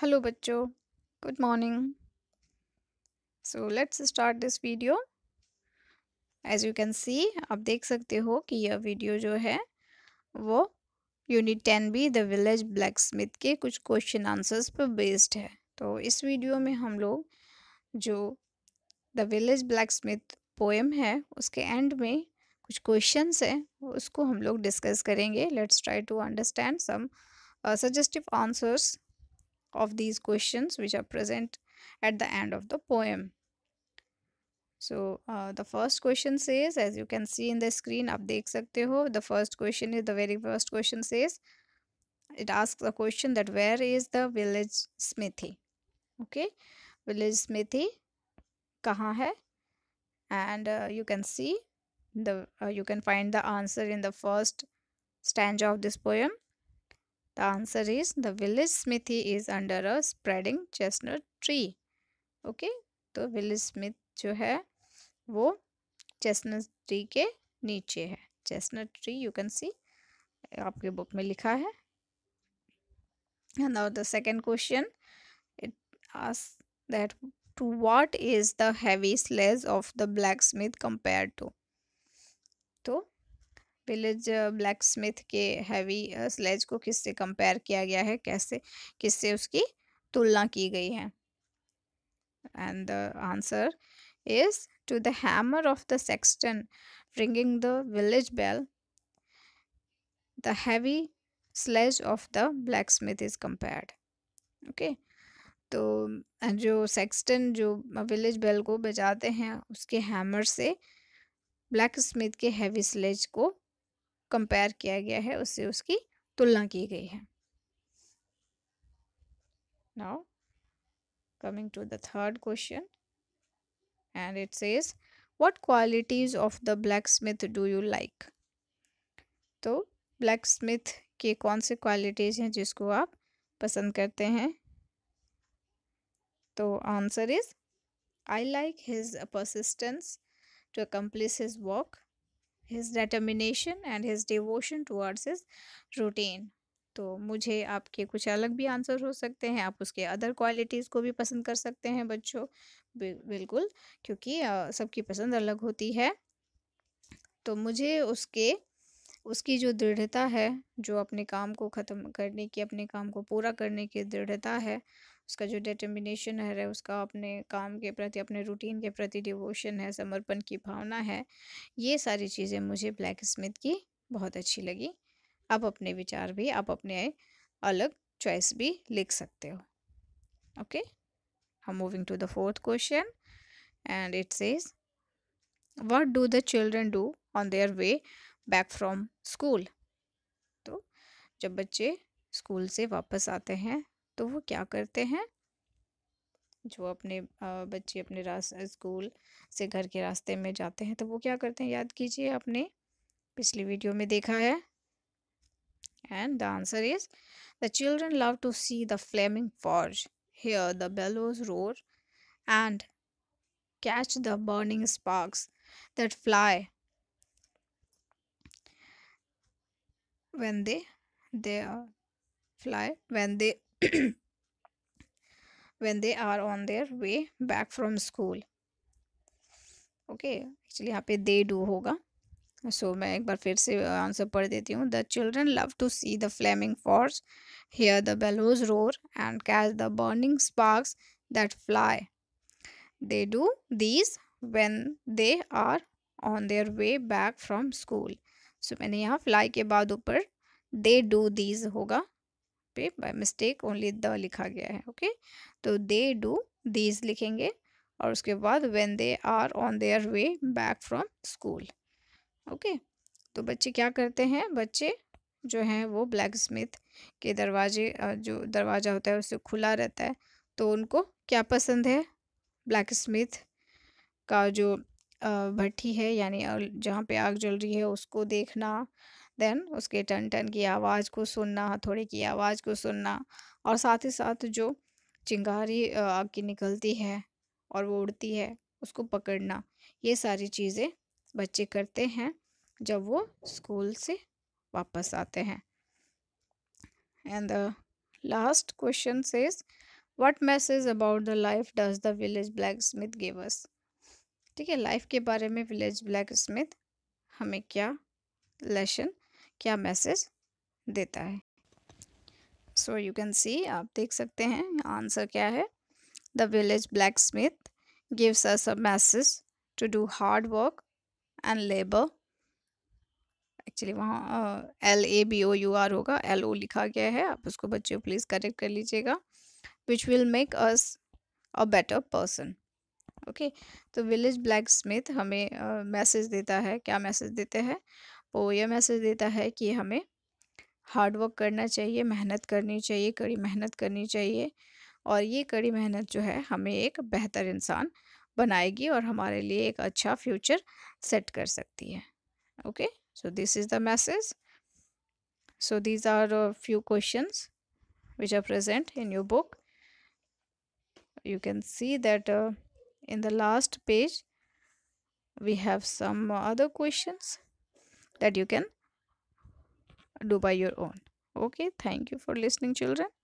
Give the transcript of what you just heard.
Hello बच्चों good morning so let's start this video as you can see आप देख सकते हो कि यह वीडियो जो है वो unit ten B the village blacksmith के कुछ क्वेश्चन आंसर्स पर बेस्ड है तो इस वीडियो में हम लोग जो the village blacksmith poem है उसके एंड में कुछ क्वेश्चंस हैं उसको हम लोग डिस्कस करेंगे let's try to understand some suggestive answers of these questions which are present at the end of the poem. So uh, the first question says, as you can see in the screen, आप देख सकते हो. The first question is the very first question says, it asks a question that where is the village smithy? Okay, village smithy कहाँ है? And uh, you can see the uh, you can find the answer in the first stanza of this poem. The answer is the village smithy is under a spreading chestnut tree. Okay okay? तो will smith जो है वो chestnut tree के नीचे है chestnut tree you can see आपके book में लिखा है now the second question it आस that to what is the heavy sledge of the blacksmith compare to तो पिलेज ब्लैक स्मिथ के हैवी स्लेज को किससे कंपेयर किया गया है कैसे किससे उसकी तुलना की गई है and the answer is to the hammer of the sexton ringing the village bell the heavy sledge of the blacksmith is compared okay तो जो सेक्सटन जो विलेज बेल को बजाते हैं उसके हैमर से ब्लैक स्मिथ के हैवी स्लेज को कंपेयर किया गया है उससे उसकी तुलना की गई है now coming to the third question and it says what qualities of the blacksmith do you like तो ब्लैक स्मिथ के कौन से क्वालिटीज हैं जिसको आप पसंद करते हैं तो answer is I like his persistence to accomplish his work his determination and his devotion towards his routine तो मुझे आपके कुछ अलग भी आंसर हो सकते हैं आप उसके अदर क्वालिटीज़ को भी पसंद कर सकते हैं बच्चों बिल्कुल क्योंकि सबकी पसंद अलग होती है तो मुझे उसके उसकी जो दृढ़ता है जो अपने काम को ख़त्म करने की अपने काम को पूरा करने की दृढ़ता है उसका जो डिटर्मिनेशन है उसका अपने काम के प्रति अपने रूटीन के प्रति डिवोशन है समर्पण की भावना है ये सारी चीज़ें मुझे ब्लैक स्मिथ की बहुत अच्छी लगी आप अपने विचार भी आप अपने अलग चॉइस भी लिख सकते हो ओके हम moving to the fourth question and it's is what do the children do on their way back from school तो जब बच्चे स्कूल से वापस आते हैं तो वो क्या करते हैं जो अपने बच्चे अपने स्कूल से घर के रास्ते में जाते हैं तो वो क्या करते हैं याद कीजिए आपने पिछली वीडियो में देखा है and the answer is the children love to see the flaming forge hear the bellows roar and catch the burning sparks that fly when they they fly when they when they are on their way back from school okay actually yahan they do hoga so main ek bar fir se answer pad deti hu the children love to see the flaming force, hear the bellows roar and catch the burning sparks that fly they do these when they are on their way back from school so मैंने यहाँ fly के बाद ऊपर they do these होगा पे by mistake only the लिखा गया है ओके तो दे डू दीज लिखेंगे और उसके बाद when they are on their way back from school okay तो बच्चे क्या करते हैं बच्चे जो हैं वो ब्लैक स्मिथ के दरवाजे जो दरवाज़ा होता है उसे खुला रहता है तो उनको क्या पसंद है ब्लैक स्मिथ का जो भट्टी है यानी जहाँ पे आग जल रही है उसको देखना देन उसके टन टन की आवाज़ को सुनना हथौड़े की आवाज़ को सुनना और साथ ही साथ जो चिंगारी आग की निकलती है और वो उड़ती है उसको पकड़ना ये सारी चीज़ें बच्चे करते हैं जब वो स्कूल से वापस आते हैं and the last question says message about the life does the village blacksmith give us ठीक है लाइफ के बारे में विलेज ब्लैक स्मिथ हमें क्या लेसन क्या मैसेज देता है सो यू कैन सी आप देख सकते हैं आंसर क्या है the village blacksmith gives us a message to do hard work and labour actually वहाँ L A B O U R होगा एल ओ लिखा गया है आप उसको बच्चे प्लीज़ करेक्ट कर लीजिएगा which will make us a better person okay तो विलेज ब्लैक स्मिथ हमें मैसेज देता है क्या मैसेज देते हैं वो यह मैसेज देता है कि हमें हार्डवर्क करना चाहिए मेहनत करनी चाहिए कड़ी मेहनत करनी चाहिए और ये कड़ी मेहनत जो है हमें एक बेहतर इंसान बनाएगी और हमारे लिए एक अच्छा फ्यूचर सेट कर सकती है okay so this is the message so these are few questions which are present in your book you can see that in the last page we have some other questions that you can do by your own okay thank you for listening children